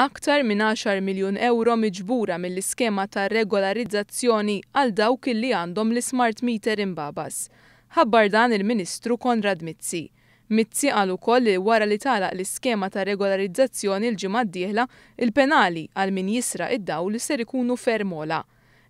Aktar minn 10 miljun euro miġbura mill-iskema ta' regolarizzazzjoni għal dawk li għandhom l-smart meter imbabas. Ħabbar dan il-Ministru Konrad Mizzi. Mizzi għal ukoll li wara li talaq l-iskema ta' regolarizzazzjoni l-ġimgħa d-dieħla, il-penali għal min jisra id-daw li ser ikunu fermola.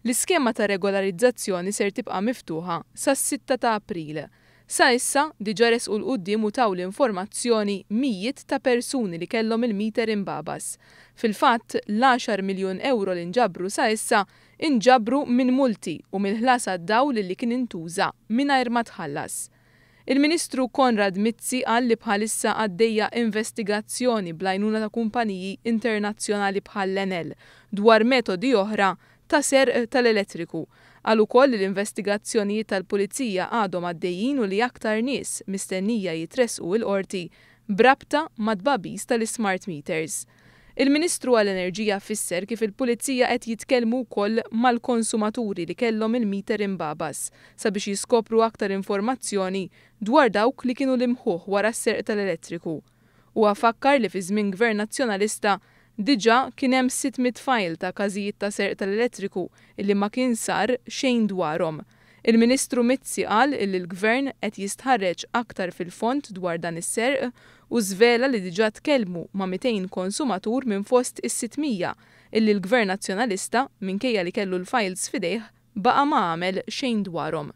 L-iskema ta' regolarizzazzjoni ser tibqa' miftuħa sas-6 ta' April. Sa issa, diġares u l qoddi taw l-informazzjoni mijiet ta' persuni li kellhom il-meter imbabas. Fil-fatt, l-10 miljon euro li nġabru sa issa inġabru minn multi u mill ħlasa dawl li kien intuża mingħajr ma tħallas. Il-Ministru Konrad Mizzi għal li bħalissa għaddejja investigazzjoni blajnuna ta' kumpaniji internazzjonali bħal l-Enel dwar metodi oħra ta' ser eh, tal-elettriku Għal ukoll l-investigazzjonijiet tal-Pulizija għadhom għaddejjin u li aktar nies mistennija jitresqu l-qorti brabta madbabis tal-smart meters. Il-Ministru għall-Enerġija fisser kif il-Pulizija qed jitkellmu wkoll mal-konsumaturi li kellhom il-meter imbabas sabiex jiskopru aktar informazzjoni dwar dawk li kienu limħuħ wara s-serq tal-elettriku. U għafakkar li fi żmien gvern nazzjonalista Diġa kien hemm 600 fajl ta' każijiet ta' serq tal-elettriku illi ma kien sar xejn dwarhom. Il-Ministru Mizzi qal illi l-Gvern qed jistħarreġ aktar fil-font dwar dan is-serq u żvela li diġa tkellmu ma' 200 konsumatur minn fost is-600 illi l-Gvern Nazzjonalista minkejja li kellu l-fajls fidejh baqa ma' għamel xejn dwarhom.